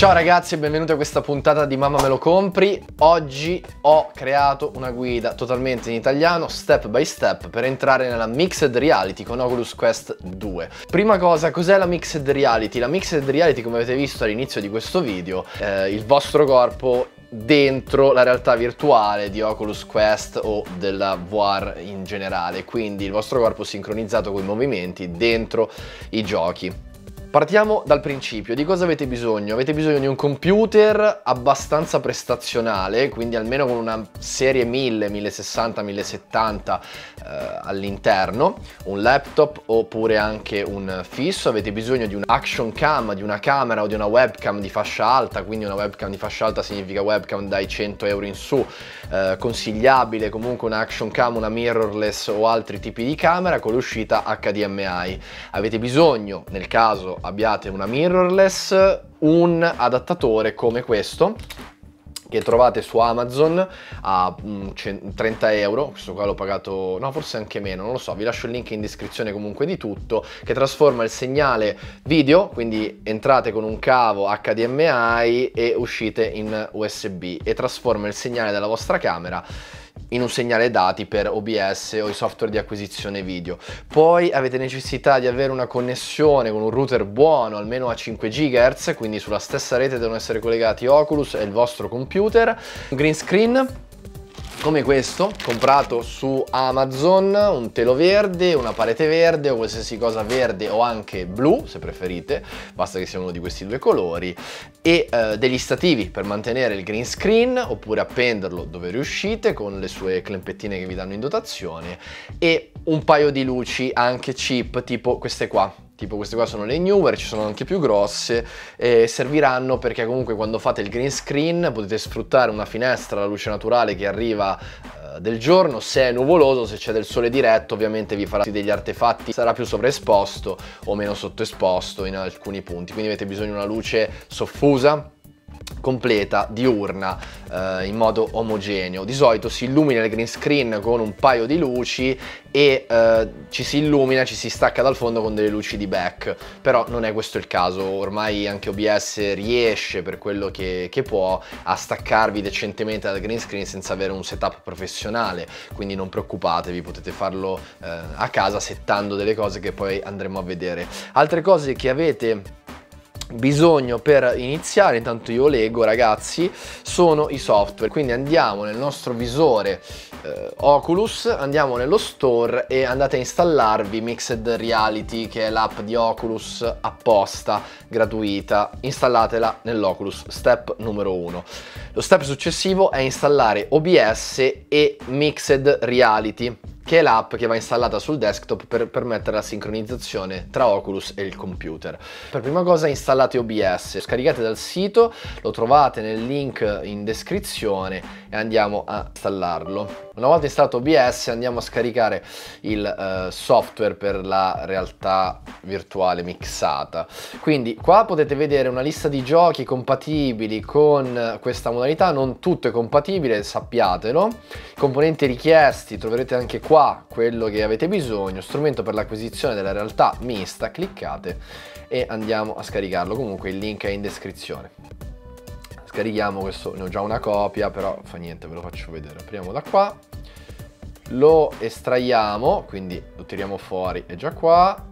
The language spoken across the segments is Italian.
Ciao ragazzi e benvenuti a questa puntata di Mamma me lo compri. Oggi ho creato una guida totalmente in italiano, step by step, per entrare nella Mixed Reality con Oculus Quest 2. Prima cosa, cos'è la Mixed Reality? La Mixed Reality, come avete visto all'inizio di questo video, eh, il vostro corpo dentro la realtà virtuale di Oculus Quest o della VR in generale, quindi il vostro corpo sincronizzato con i movimenti dentro i giochi. Partiamo dal principio, di cosa avete bisogno? Avete bisogno di un computer abbastanza prestazionale, quindi almeno con una serie 1000, 1060, 1070 eh, all'interno, un laptop oppure anche un fisso, avete bisogno di un action cam, di una camera o di una webcam di fascia alta, quindi una webcam di fascia alta significa webcam dai 100 euro in su, eh, consigliabile comunque un action cam, una mirrorless o altri tipi di camera con l'uscita HDMI. Avete bisogno, nel caso abbiate una mirrorless, un adattatore come questo che trovate su Amazon a 30 mm, euro, questo qua l'ho pagato, no forse anche meno, non lo so, vi lascio il link in descrizione comunque di tutto, che trasforma il segnale video, quindi entrate con un cavo HDMI e uscite in USB e trasforma il segnale della vostra camera in un segnale dati per OBS o i software di acquisizione video. Poi avete necessità di avere una connessione con un router buono, almeno a 5 GHz, quindi sulla stessa rete devono essere collegati Oculus e il vostro computer, un green screen come questo, comprato su Amazon, un telo verde, una parete verde o qualsiasi cosa verde o anche blu se preferite, basta che sia uno di questi due colori e eh, degli stativi per mantenere il green screen oppure appenderlo dove riuscite con le sue clempettine che vi danno in dotazione e un paio di luci anche cheap tipo queste qua tipo queste qua sono le newer, ci sono anche più grosse, eh, serviranno perché comunque quando fate il green screen potete sfruttare una finestra, la luce naturale che arriva eh, del giorno, se è nuvoloso, se c'è del sole diretto ovviamente vi farà degli artefatti, sarà più sovraesposto o meno sottoesposto in alcuni punti, quindi avete bisogno di una luce soffusa completa, diurna, eh, in modo omogeneo. Di solito si illumina il green screen con un paio di luci e eh, ci si illumina, ci si stacca dal fondo con delle luci di back, però non è questo il caso, ormai anche OBS riesce per quello che, che può a staccarvi decentemente dal green screen senza avere un setup professionale, quindi non preoccupatevi, potete farlo eh, a casa settando delle cose che poi andremo a vedere. Altre cose che avete bisogno per iniziare, intanto io leggo ragazzi, sono i software. Quindi andiamo nel nostro visore eh, Oculus, andiamo nello store e andate a installarvi Mixed Reality che è l'app di Oculus apposta, gratuita. Installatela nell'Oculus, step numero uno. Lo step successivo è installare OBS e Mixed Reality che è l'app che va installata sul desktop per permettere la sincronizzazione tra Oculus e il computer. Per prima cosa installate OBS, scaricate dal sito, lo trovate nel link in descrizione e andiamo a installarlo. Una volta installato OBS andiamo a scaricare il uh, software per la realtà virtuale mixata. Quindi qua potete vedere una lista di giochi compatibili con questa modalità, non tutto è compatibile, sappiatelo. I componenti richiesti troverete anche qua qua quello che avete bisogno, strumento per l'acquisizione della realtà mista, cliccate e andiamo a scaricarlo, comunque il link è in descrizione. Scarichiamo questo, ne ho già una copia, però fa niente, ve lo faccio vedere. Apriamo da qua, lo estraiamo, quindi lo tiriamo fuori, è già qua,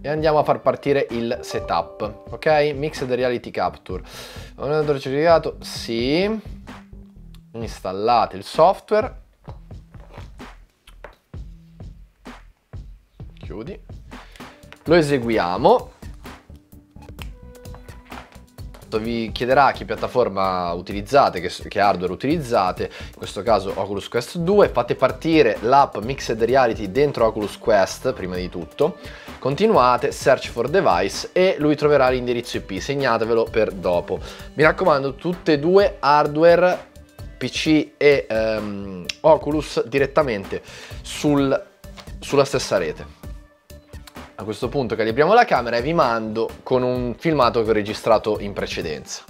e andiamo a far partire il setup, ok? Mixed Reality Capture. Non è certificato? Sì. Installate il software. chiudi. Lo eseguiamo. Vi chiederà che piattaforma utilizzate, che, che hardware utilizzate, in questo caso Oculus Quest 2, fate partire l'app Mixed Reality dentro Oculus Quest prima di tutto, continuate, search for device e lui troverà l'indirizzo IP, segnatevelo per dopo. Mi raccomando, tutte e due hardware PC e um, Oculus direttamente sul, sulla stessa rete. A questo punto calibriamo la camera e vi mando con un filmato che ho registrato in precedenza.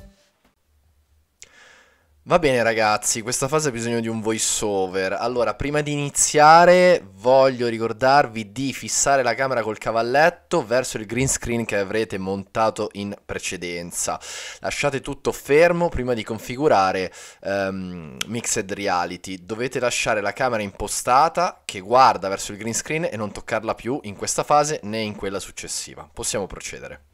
Va bene ragazzi, questa fase ha bisogno di un voiceover. Allora, prima di iniziare voglio ricordarvi di fissare la camera col cavalletto verso il green screen che avrete montato in precedenza. Lasciate tutto fermo prima di configurare um, Mixed Reality. Dovete lasciare la camera impostata che guarda verso il green screen e non toccarla più in questa fase né in quella successiva. Possiamo procedere.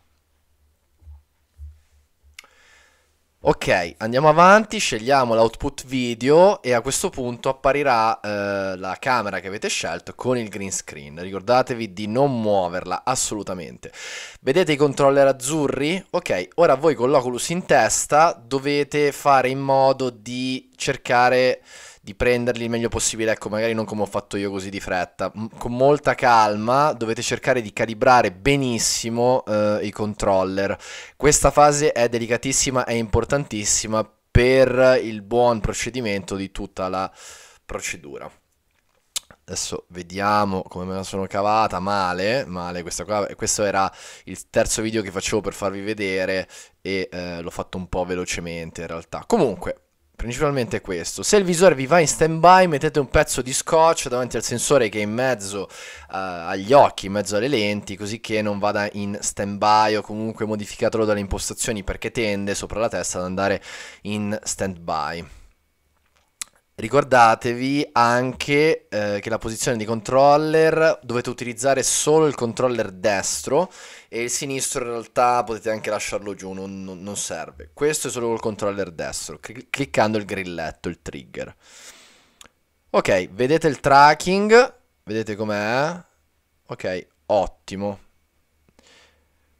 Ok, andiamo avanti, scegliamo l'output video e a questo punto apparirà eh, la camera che avete scelto con il green screen. Ricordatevi di non muoverla assolutamente. Vedete i controller azzurri? Ok, ora voi con l'Oculus in testa dovete fare in modo di cercare di prenderli il meglio possibile, ecco, magari non come ho fatto io così di fretta, con molta calma dovete cercare di calibrare benissimo eh, i controller. Questa fase è delicatissima, e importantissima per il buon procedimento di tutta la procedura. Adesso vediamo come me la sono cavata, male, male questa qua, questo era il terzo video che facevo per farvi vedere e eh, l'ho fatto un po' velocemente in realtà. Comunque, Principalmente questo. Se il visore vi va in stand-by, mettete un pezzo di scotch davanti al sensore che è in mezzo uh, agli occhi, in mezzo alle lenti, così che non vada in stand-by o comunque modificatelo dalle impostazioni perché tende sopra la testa ad andare in stand-by. Ricordatevi anche eh, che la posizione di controller dovete utilizzare solo il controller destro e il sinistro in realtà potete anche lasciarlo giù, non, non serve. Questo è solo il controller destro, cl cliccando il grilletto, il trigger. Ok, vedete il tracking, vedete com'è? Ok, ottimo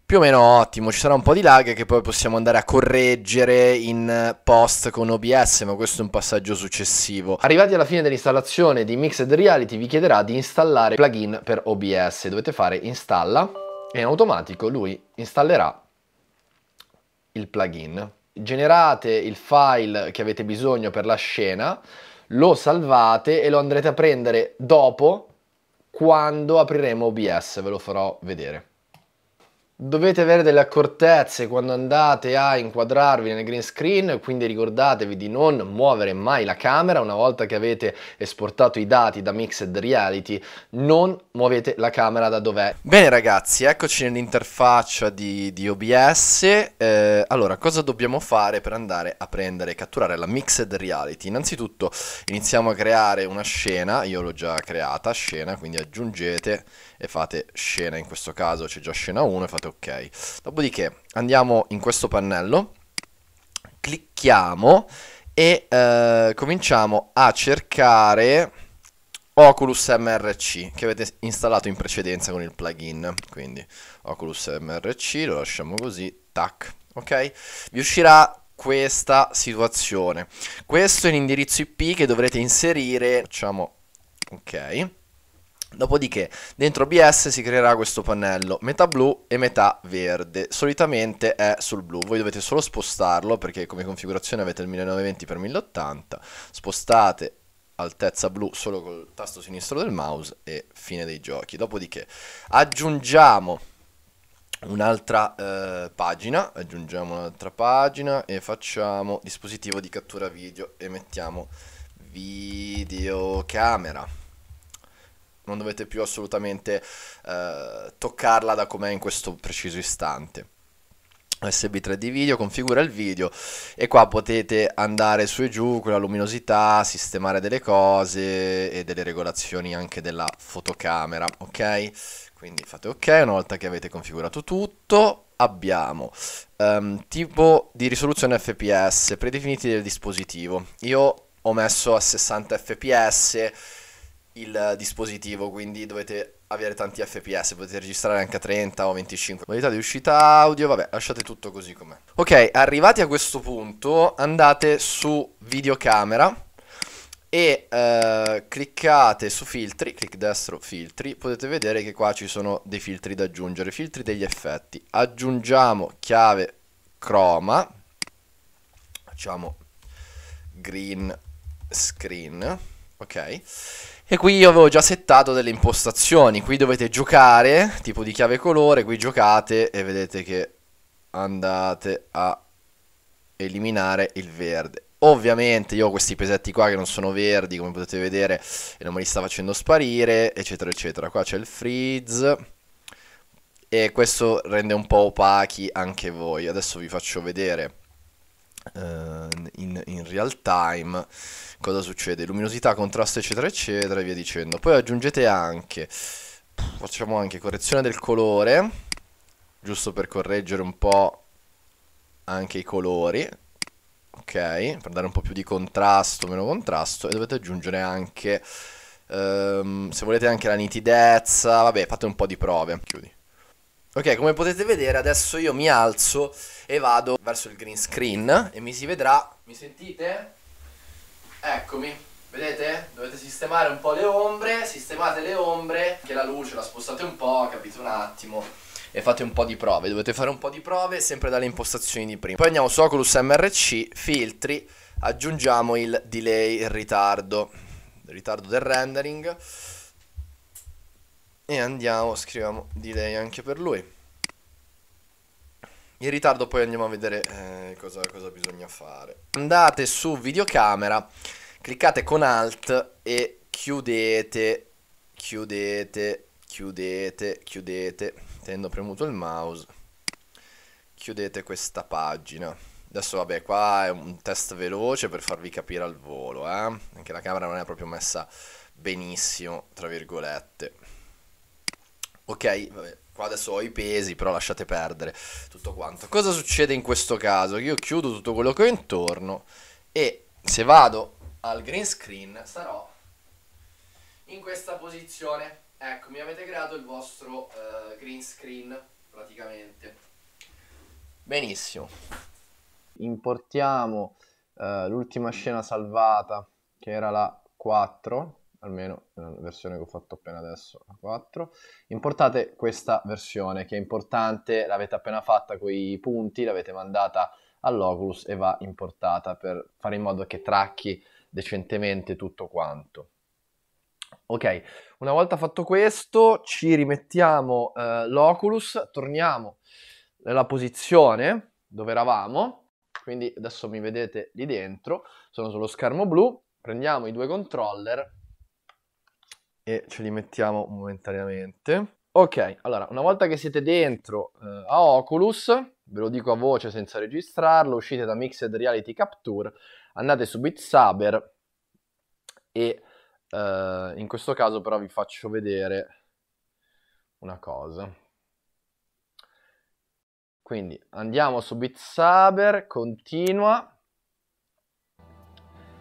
più o meno ottimo, ci sarà un po' di lag che poi possiamo andare a correggere in post con OBS, ma questo è un passaggio successivo. Arrivati alla fine dell'installazione di Mixed Reality vi chiederà di installare plugin per OBS, dovete fare installa e in automatico lui installerà il plugin. Generate il file che avete bisogno per la scena, lo salvate e lo andrete a prendere dopo quando apriremo OBS, ve lo farò vedere. Dovete avere delle accortezze quando andate a inquadrarvi nel green screen, quindi ricordatevi di non muovere mai la camera una volta che avete esportato i dati da Mixed Reality, non muovete la camera da dov'è. Bene ragazzi, eccoci nell'interfaccia di, di OBS. Eh, allora, cosa dobbiamo fare per andare a prendere e catturare la Mixed Reality? Innanzitutto iniziamo a creare una scena, io l'ho già creata, scena, quindi aggiungete e fate scena, in questo caso c'è già scena 1 e fate ok. Dopodiché andiamo in questo pannello, clicchiamo e eh, cominciamo a cercare Oculus MRC che avete installato in precedenza con il plugin. Quindi Oculus MRC, lo lasciamo così, tac, ok? Vi uscirà questa situazione. Questo è l'indirizzo IP che dovrete inserire, facciamo ok Dopodiché dentro OBS si creerà questo pannello, metà blu e metà verde, solitamente è sul blu, voi dovete solo spostarlo perché come configurazione avete il 1920x1080, spostate altezza blu solo col tasto sinistro del mouse e fine dei giochi. Dopodiché aggiungiamo un'altra eh, pagina, aggiungiamo un'altra pagina e facciamo dispositivo di cattura video e mettiamo videocamera non dovete più assolutamente eh, toccarla da com'è in questo preciso istante. SB3D video, configura il video e qua potete andare su e giù con la luminosità, sistemare delle cose e delle regolazioni anche della fotocamera, ok? Quindi fate ok, una volta che avete configurato tutto abbiamo um, tipo di risoluzione FPS predefiniti del dispositivo. Io ho messo a 60 fps il dispositivo, quindi dovete avere tanti FPS, potete registrare anche a 30 o 25. Modalità di uscita audio, vabbè, lasciate tutto così com'è. Ok, arrivati a questo punto andate su videocamera e eh, cliccate su filtri, clic destro filtri, potete vedere che qua ci sono dei filtri da aggiungere, filtri degli effetti. Aggiungiamo chiave croma, facciamo green screen, ok? E qui io avevo già settato delle impostazioni, qui dovete giocare, tipo di chiave colore, qui giocate e vedete che andate a eliminare il verde. Ovviamente io ho questi pesetti qua che non sono verdi come potete vedere e non me li sta facendo sparire eccetera eccetera. Qua c'è il freeze e questo rende un po' opachi anche voi. Adesso vi faccio vedere eh, in, in, real time cosa succede luminosità contrasto eccetera eccetera e via dicendo poi aggiungete anche facciamo anche correzione del colore giusto per correggere un po' anche i colori ok per dare un po' più di contrasto meno contrasto e dovete aggiungere anche um, se volete anche la nitidezza vabbè fate un po' di prove chiudi Ok, come potete vedere adesso io mi alzo e vado verso il green screen e mi si vedrà, mi sentite? Eccomi, vedete? Dovete sistemare un po' le ombre, sistemate le ombre, che la luce la spostate un po', capito un attimo e fate un po' di prove, dovete fare un po' di prove sempre dalle impostazioni di prima. Poi andiamo su Oculus MRC, filtri, aggiungiamo il delay, il ritardo, il ritardo del rendering e andiamo, scriviamo delay anche per lui. In ritardo poi andiamo a vedere eh, cosa, cosa bisogna fare. Andate su videocamera, cliccate con alt e chiudete, chiudete, chiudete, chiudete, tenendo premuto il mouse, chiudete questa pagina. Adesso vabbè, qua è un test veloce per farvi capire al volo, eh? Anche la camera non è proprio messa benissimo, tra virgolette. Ok, vabbè, qua adesso ho i pesi, però lasciate perdere tutto quanto. Cosa succede in questo caso? Io chiudo tutto quello che ho intorno e se vado al green screen sarò in questa posizione. Ecco, mi avete creato il vostro uh, green screen praticamente. Benissimo. Importiamo uh, l'ultima scena salvata, che era la 4 almeno la versione che ho fatto appena adesso, la 4. Importate questa versione che è importante, l'avete appena fatta con i punti, l'avete mandata all'Oculus e va importata per fare in modo che tracchi decentemente tutto quanto. Ok, una volta fatto questo ci rimettiamo eh, l'Oculus, torniamo nella posizione dove eravamo, quindi adesso mi vedete lì dentro, sono sullo schermo blu, prendiamo i due controller e ce li mettiamo momentaneamente. Ok, allora, una volta che siete dentro eh, a Oculus, ve lo dico a voce senza registrarlo, uscite da Mixed Reality Capture, andate su Beat Saber e eh, in questo caso però vi faccio vedere una cosa. Quindi andiamo su Beat Saber, continua.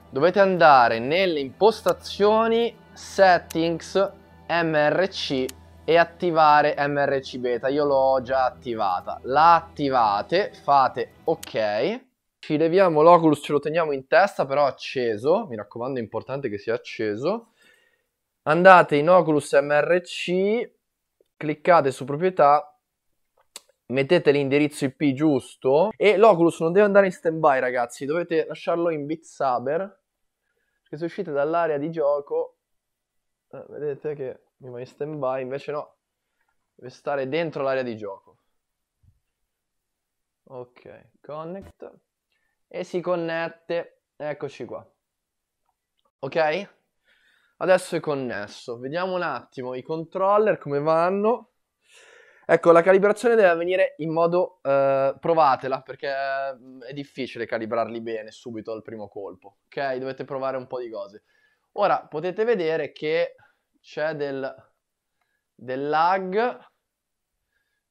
Dovete andare nelle impostazioni settings, MRC e attivare MRC beta. Io l'ho già attivata. La attivate, fate ok. Ci leviamo l'Oculus, ce lo teniamo in testa però acceso. Mi raccomando, è importante che sia acceso. Andate in Oculus MRC, cliccate su proprietà mettete l'indirizzo IP giusto e l'Oculus non deve andare in stand by ragazzi, dovete lasciarlo in Bit Saber perché se uscite dall'area di gioco eh, vedete che mi va in stand by, invece no, deve stare dentro l'area di gioco. Ok, connect e si connette, eccoci qua. Ok? Adesso è connesso. Vediamo un attimo i controller come vanno. Ecco, la calibrazione deve avvenire in modo... Eh, provatela, perché mm, è difficile calibrarli bene subito al primo colpo, ok? Dovete provare un po' di cose. Ora, potete vedere che c'è del, del lag,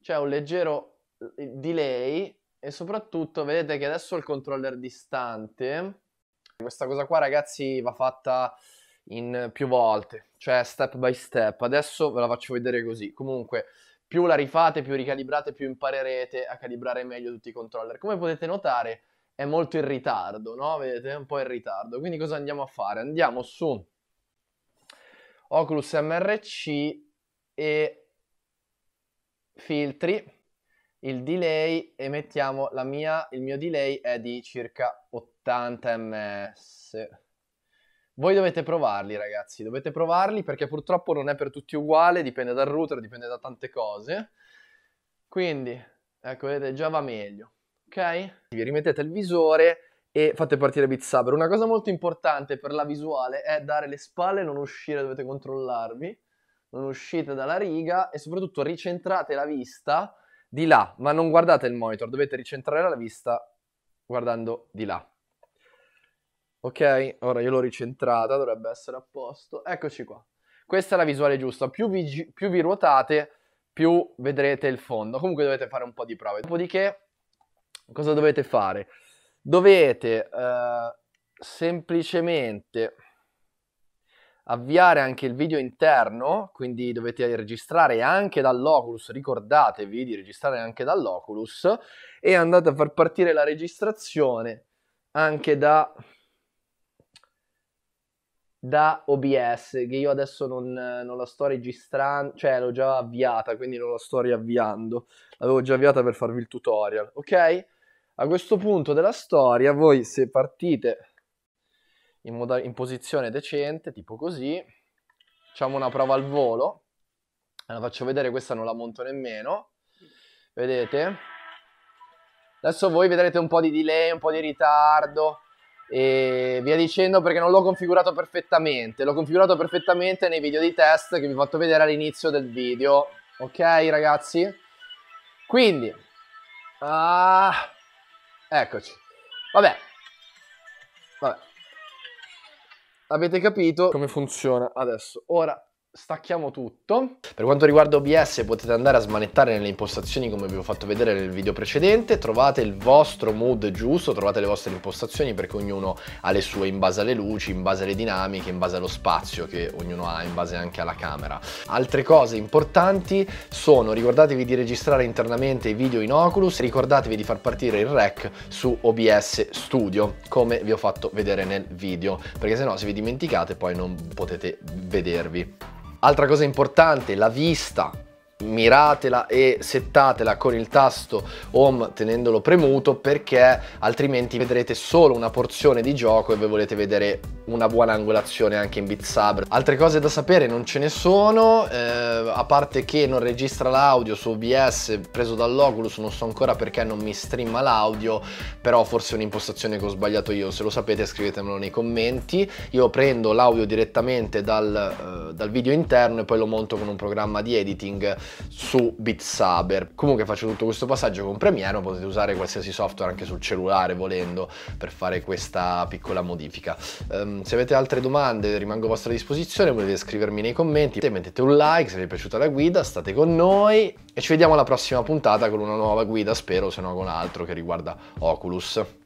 c'è un leggero eh, delay e soprattutto vedete che adesso il controller distante. Questa cosa qua ragazzi va fatta in più volte, cioè step by step. Adesso ve la faccio vedere così. Comunque più la rifate, più ricalibrate, più imparerete a calibrare meglio tutti i controller. Come potete notare è molto in ritardo, no? Vedete? È un po' in ritardo. Quindi cosa andiamo a fare? Andiamo su Oculus MRC e filtri il delay e mettiamo la mia, il mio delay è di circa 80 ms. Voi dovete provarli ragazzi, dovete provarli perché purtroppo non è per tutti uguale, dipende dal router, dipende da tante cose. Quindi, ecco vedete, già va meglio, ok? Vi rimettete il visore, e fate partire Beat Saber. Una cosa molto importante per la visuale è dare le spalle, non uscire, dovete controllarvi, non uscite dalla riga e soprattutto ricentrate la vista di là, ma non guardate il monitor, dovete ricentrare la vista guardando di là. Ok, ora io l'ho ricentrata, dovrebbe essere a posto. Eccoci qua. Questa è la visuale giusta, più vi, più vi ruotate più vedrete il fondo. Comunque dovete fare un po' di prove. Dopodiché cosa dovete fare? dovete eh, semplicemente avviare anche il video interno, quindi dovete registrare anche dall'Oculus, ricordatevi di registrare anche dall'Oculus e andate a far partire la registrazione anche da, da OBS, che io adesso non, non la sto registrando, cioè l'ho già avviata, quindi non la sto riavviando, l'avevo già avviata per farvi il tutorial, ok? A questo punto della storia, voi se partite in, moda- in posizione decente, tipo così, facciamo una prova al volo, la faccio vedere, questa non la monto nemmeno, vedete? Adesso voi vedrete un po' di delay, un po' di ritardo e via dicendo perché non l'ho configurato perfettamente, l'ho configurato perfettamente nei video di test che vi ho fatto vedere all'inizio del video, ok ragazzi? Quindi, ah, Eccoci. Vabbè. Vabbè. Avete capito come funziona adesso. Ora stacchiamo tutto. Per quanto riguarda OBS potete andare a smanettare nelle impostazioni come vi ho fatto vedere nel video precedente, trovate il vostro mood giusto, trovate le vostre impostazioni perché ognuno ha le sue in base alle luci, in base alle dinamiche, in base allo spazio che ognuno ha, in base anche alla camera. Altre cose importanti sono ricordatevi di registrare internamente i video in Oculus, ricordatevi di far partire il rec su OBS Studio come vi ho fatto vedere nel video perché se no se vi dimenticate poi non potete vedervi. Altra cosa importante, la vista miratela e settatela con il tasto home tenendolo premuto perché altrimenti vedrete solo una porzione di gioco e voi volete vedere una buona angolazione anche in Beat Saber. Altre cose da sapere non ce ne sono, eh, a parte che non registra l'audio su OBS preso dall'Oculus, non so ancora perché non mi streama l'audio, però forse è un'impostazione che ho sbagliato io, se lo sapete scrivetemelo nei commenti. Io prendo l'audio direttamente dal, eh, dal video interno e poi lo monto con un programma di editing su Beat Comunque faccio tutto questo passaggio con Premiere, potete usare qualsiasi software anche sul cellulare volendo per fare questa piccola modifica. Um, se avete altre domande rimango a vostra disposizione, potete scrivermi nei commenti, mettete un like se vi è piaciuta la guida, state con noi e ci vediamo alla prossima puntata con una nuova guida, spero, se no con altro che riguarda Oculus.